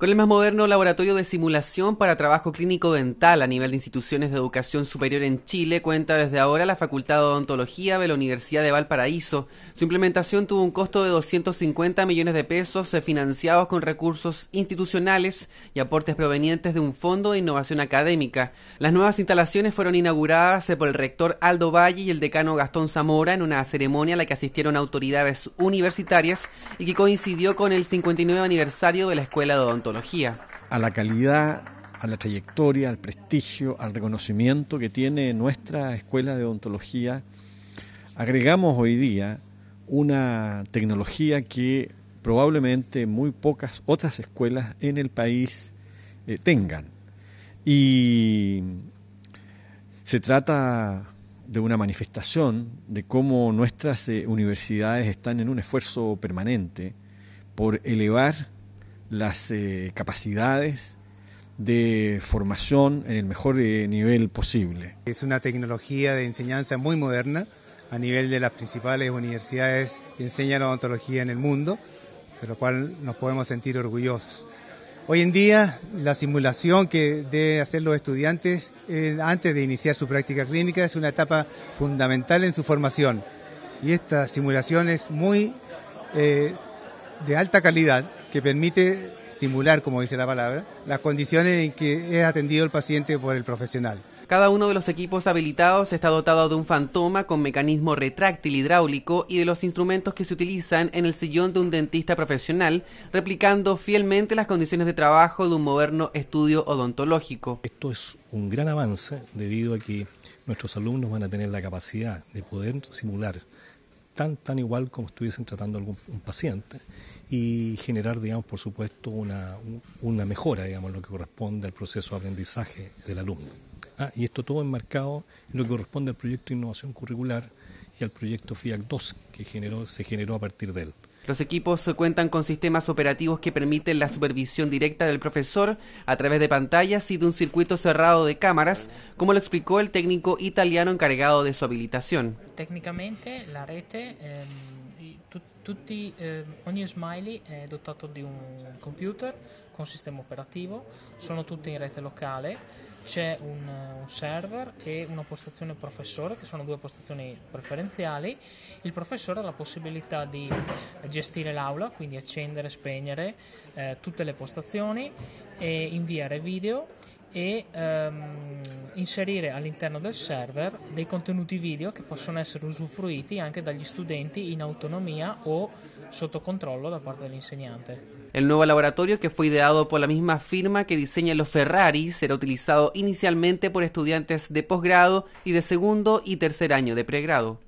Con el más moderno laboratorio de simulación para trabajo clínico dental a nivel de instituciones de educación superior en Chile, cuenta desde ahora la Facultad de Odontología de la Universidad de Valparaíso. Su implementación tuvo un costo de 250 millones de pesos eh, financiados con recursos institucionales y aportes provenientes de un fondo de innovación académica. Las nuevas instalaciones fueron inauguradas eh, por el rector Aldo Valle y el decano Gastón Zamora en una ceremonia a la que asistieron autoridades universitarias y que coincidió con el 59 aniversario de la Escuela de Odontología. A la calidad, a la trayectoria, al prestigio, al reconocimiento que tiene nuestra escuela de odontología, agregamos hoy día una tecnología que probablemente muy pocas otras escuelas en el país eh, tengan. Y se trata de una manifestación de cómo nuestras eh, universidades están en un esfuerzo permanente por elevar las eh, capacidades de formación en el mejor eh, nivel posible. Es una tecnología de enseñanza muy moderna a nivel de las principales universidades que enseñan odontología en el mundo, de lo cual nos podemos sentir orgullosos. Hoy en día, la simulación que deben hacer los estudiantes eh, antes de iniciar su práctica clínica es una etapa fundamental en su formación. Y esta simulación es muy de alta calidad que permite simular, como dice la palabra, las condiciones en que es atendido el paciente por el profesional. Cada uno de los equipos habilitados está dotado de un fantoma con mecanismo retráctil hidráulico y de los instrumentos que se utilizan en el sillón de un dentista profesional, replicando fielmente las condiciones de trabajo de un moderno estudio odontológico. Esto es un gran avance debido a que nuestros alumnos van a tener la capacidad de poder simular tan, igual como estuviesen tratando algún un paciente y generar, digamos, por supuesto, una, una mejora, digamos, lo que corresponde al proceso de aprendizaje del alumno. Ah, y esto todo enmarcado en lo que corresponde al proyecto de innovación curricular y al proyecto FIAC 2 que generó, se generó a partir de él. Los equipos cuentan con sistemas operativos que permiten la supervisión directa del profesor a través de pantallas y de un circuito cerrado de cámaras, como lo explicó el técnico italiano encargado de su habilitación. Técnicamente, la red tutti, eh, ogni smiley è dotato di un computer con sistema operativo, sono tutti in rete locale, c'è un, un, server e una postazione professore che sono due postazioni preferenziali. Il professore ha la possibilità di gestire l'aula, quindi accendere, e spegnere eh, tutte le postazioni e inviare video e ehm, inserire all'interno del server dei contenuti video che possono essere usufruiti anche dagli studenti in autonomia o sotto controllo da parte dell'insegnante. Il nuovo laboratorio, che fu ideato por la misma firma che disegna los Ferrari, sarà utilizzato inizialmente por estudiantes de posgrado y de segundo y tercer año de pregrado.